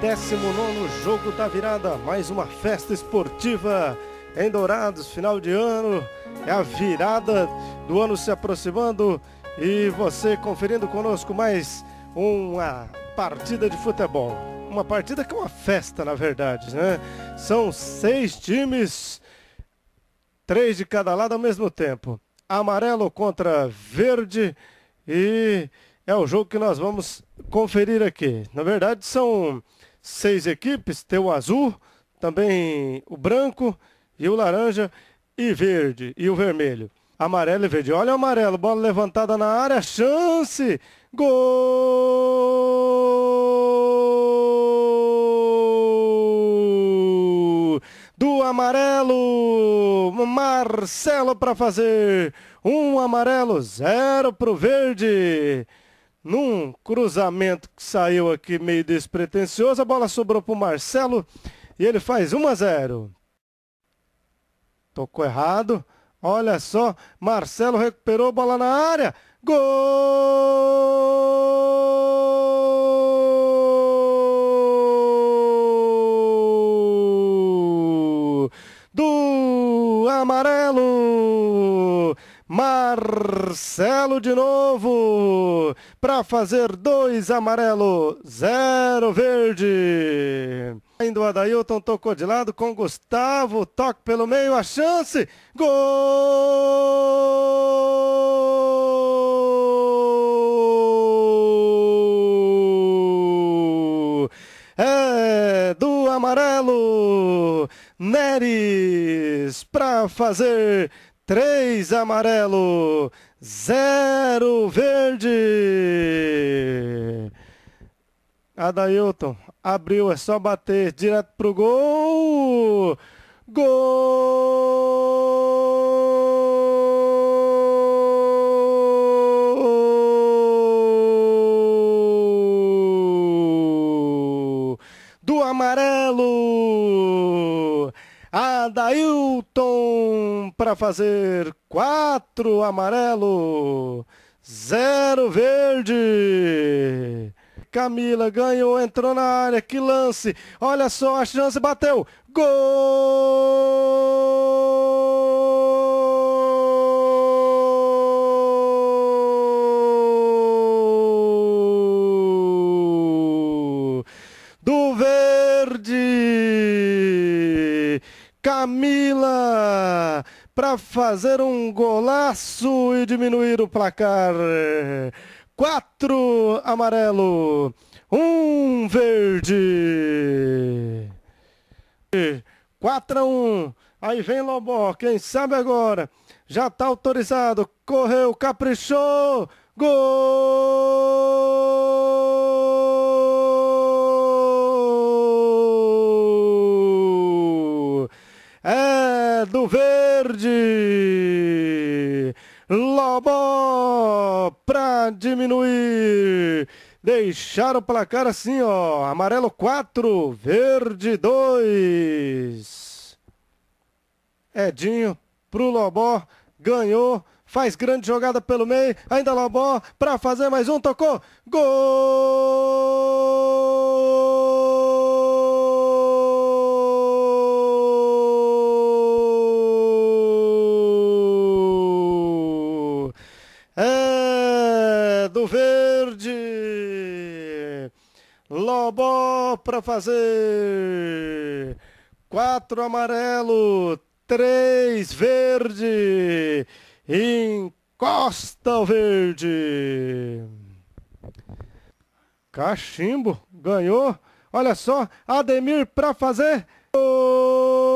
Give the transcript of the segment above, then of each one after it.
19 Jogo da Virada, mais uma festa esportiva em Dourados, final de ano, é a virada do ano se aproximando e você conferindo conosco mais uma partida de futebol. Uma partida que é uma festa, na verdade, né? São seis times, três de cada lado ao mesmo tempo. Amarelo contra verde e é o jogo que nós vamos conferir aqui. Na verdade, são seis equipes, tem o azul, também o branco e o laranja e verde e o vermelho. Amarelo e verde. Olha o amarelo, bola levantada na área, chance! Gol! Do amarelo, Marcelo para fazer. Um amarelo, zero para o verde num cruzamento que saiu aqui meio despretensioso, a bola sobrou para o Marcelo e ele faz 1 a 0. Tocou errado. Olha só, Marcelo recuperou a bola na área. Gol! Do amarelo! Marcelo de novo para fazer dois amarelo, zero verde. Ainda o Adailton tocou de lado com Gustavo, toque pelo meio, a chance, gol! É do amarelo, Neres para fazer 3 amarelo, 0 verde. Adailton abriu, é só bater direto pro gol. Gol! Do amarelo, Adailton para fazer quatro amarelo, zero verde. Camila ganhou, entrou na área, que lance. Olha só, a chance bateu. Gol! Camila para fazer um golaço e diminuir o placar. Quatro amarelo, um verde. 4 a 1. Aí vem Lobó, quem sabe agora. Já está autorizado. Correu, caprichou. Gol! do verde. Lobo para diminuir. deixar o placar assim, ó. Amarelo 4, verde 2. Edinho pro Lobó, ganhou, faz grande jogada pelo meio, ainda Lobó para fazer mais um, tocou. Gol! Cobó para fazer. Quatro amarelo, três verde. Encosta o verde. Cachimbo ganhou. Olha só, Ademir para fazer. Gol!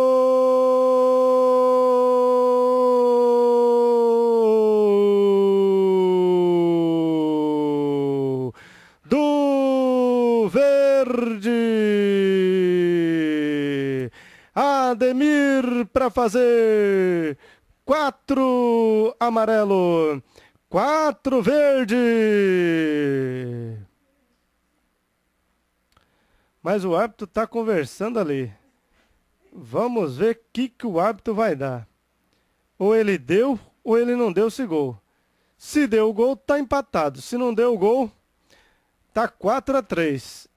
verde. Ademir para fazer. Quatro amarelo. Quatro verde. Mas o árbitro está conversando ali. Vamos ver o que, que o árbitro vai dar. Ou ele deu ou ele não deu esse gol. Se deu o gol, tá empatado. Se não deu o gol, tá 4 a 3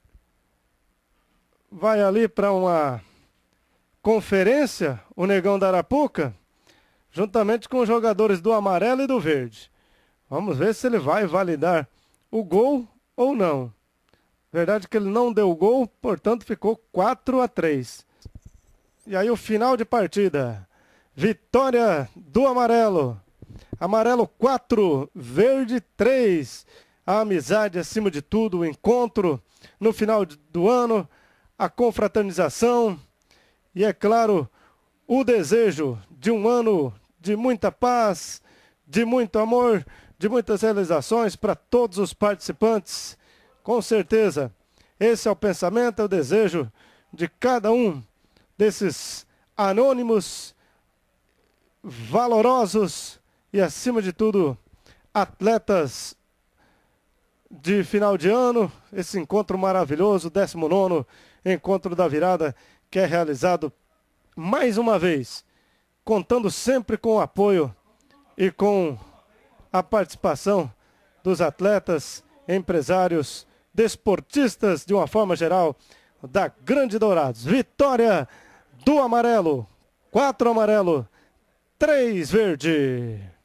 vai ali para uma conferência, o Negão da Arapuca, juntamente com os jogadores do amarelo e do verde. Vamos ver se ele vai validar o gol ou não. Verdade que ele não deu gol, portanto ficou 4 a 3. E aí o final de partida. Vitória do amarelo. Amarelo 4, verde 3. A amizade é acima de tudo, o encontro no final do ano a confraternização e, é claro, o desejo de um ano de muita paz, de muito amor, de muitas realizações para todos os participantes. Com certeza, esse é o pensamento, é o desejo de cada um desses anônimos, valorosos e, acima de tudo, atletas de final de ano, esse encontro maravilhoso, 19 encontro da virada, que é realizado mais uma vez, contando sempre com o apoio e com a participação dos atletas, empresários, desportistas, de uma forma geral, da Grande Dourados. Vitória do amarelo, quatro amarelo, três verde.